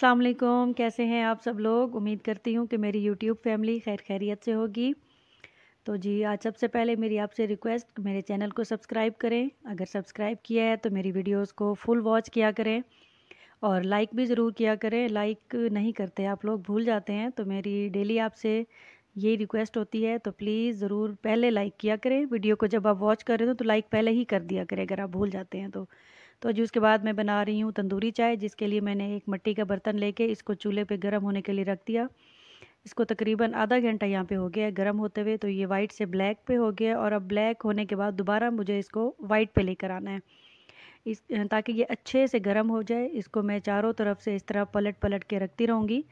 अस्सलाम वालेकुम कैसे हैं आप सब लोग उम्मीद करती हूँ कि मेरी यूट्यूब फैमिली खैर खैरियत से होगी तो जी आज सबसे पहले मेरी आपसे रिक्वेस्ट मेरे चैनल को सब्सक्राइब करें अगर सब्सक्राइब किया है तो मेरी वीडियोस को फुल वॉच किया करें और लाइक भी ज़रूर किया करें लाइक नहीं करते आप लोग भूल जाते हैं तो मेरी डेली आपसे यही रिक्वेस्ट होती है तो प्लीज़ ज़रूर पहले लाइक किया करें वीडियो को जब आप वॉच कर रहे हो तो लाइक पहले ही कर दिया करें अगर आप भूल जाते हैं तो तो जी उसके बाद मैं बना रही हूँ तंदूरी चाय जिसके लिए मैंने एक मिट्टी का बर्तन लेके इसको चूल्हे पे गर्म होने के लिए रख दिया इसको तकरीबन आधा घंटा यहाँ पे हो गया है गर्म होते हुए तो ये वाइट से ब्लैक पे हो गया और अब ब्लैक होने के बाद दोबारा मुझे इसको वाइट पे लेकर आना है इस ताकि ये अच्छे से गर्म हो जाए इसको मैं चारों तरफ से इस तरह पलट पलट के रखती रहूँगी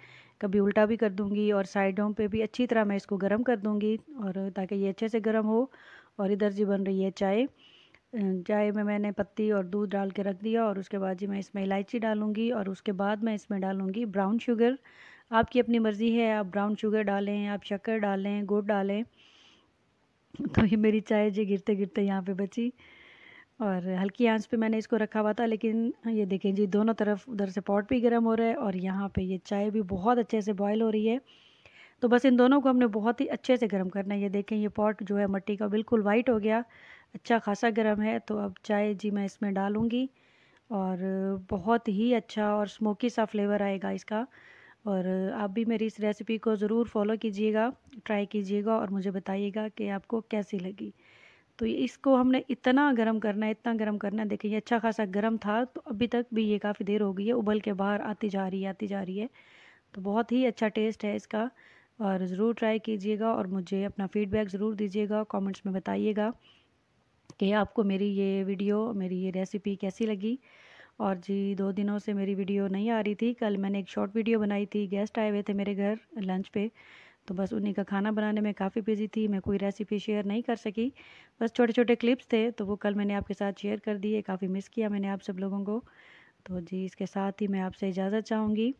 कभी उल्टा भी कर दूँगी और साइडों पे भी अच्छी तरह मैं इसको गर्म कर दूँगी और ताकि ये अच्छे से गर्म हो और इधर जी बन रही है चाय चाय में मैंने पत्ती और दूध डाल के रख दिया और उसके बाद जी मैं इसमें इलायची डालूँगी और उसके बाद मैं इसमें डालूँगी ब्राउन शुगर आपकी अपनी मर्ज़ी है आप ब्राउन शुगर डालें आप शक्कर डालें गुड़ डालें तो ये मेरी चाय जी गिरते गिरते यहाँ पे बची और हल्की आंच पे मैंने इसको रखा हुआ था लेकिन ये देखें जी दोनों तरफ उधर से पॉट भी गर्म हो रहा है और यहाँ पे ये चाय भी बहुत अच्छे से बॉयल हो रही है तो बस इन दोनों को हमने बहुत ही अच्छे से गर्म करना है ये देखें ये पॉट जो है मट्टी का बिल्कुल वाइट हो गया अच्छा खासा गर्म है तो अब चाय जी मैं इसमें डालूँगी और बहुत ही अच्छा और स्मोकी सा फ्लेवर आएगा इसका और आप भी मेरी इस रेसिपी को ज़रूर फॉलो कीजिएगा ट्राई कीजिएगा और मुझे बताइएगा कि आपको कैसी लगी तो इसको हमने इतना गर्म करना है इतना गर्म करना है देखिए अच्छा खासा गर्म था तो अभी तक भी ये काफ़ी देर हो गई है उबल के बाहर आती जा रही है आती जा रही है तो बहुत ही अच्छा टेस्ट है इसका और ज़रूर ट्राई कीजिएगा और मुझे अपना फ़ीडबैक ज़रूर दीजिएगा कमेंट्स में बताइएगा कि आपको मेरी ये वीडियो मेरी ये रेसिपी कैसी लगी और जी दो दिनों से मेरी वीडियो नहीं आ रही थी कल मैंने एक शॉर्ट वीडियो बनाई थी गेस्ट आए हुए थे मेरे घर लंच पे तो बस उन्हीं का खाना बनाने में काफ़ी बिजी थी मैं कोई रेसिपी शेयर नहीं कर सकी बस छोटे छोटे क्लिप्स थे तो वो कल मैंने आपके साथ शेयर कर दिए काफ़ी मिस किया मैंने आप सब लोगों को तो जी इसके साथ ही मैं आपसे इजाज़त चाहूँगी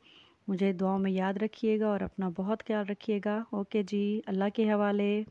मुझे दुआओं में याद रखिएगा और अपना बहुत ख्याल रखिएगा ओके जी अल्लाह के हवाले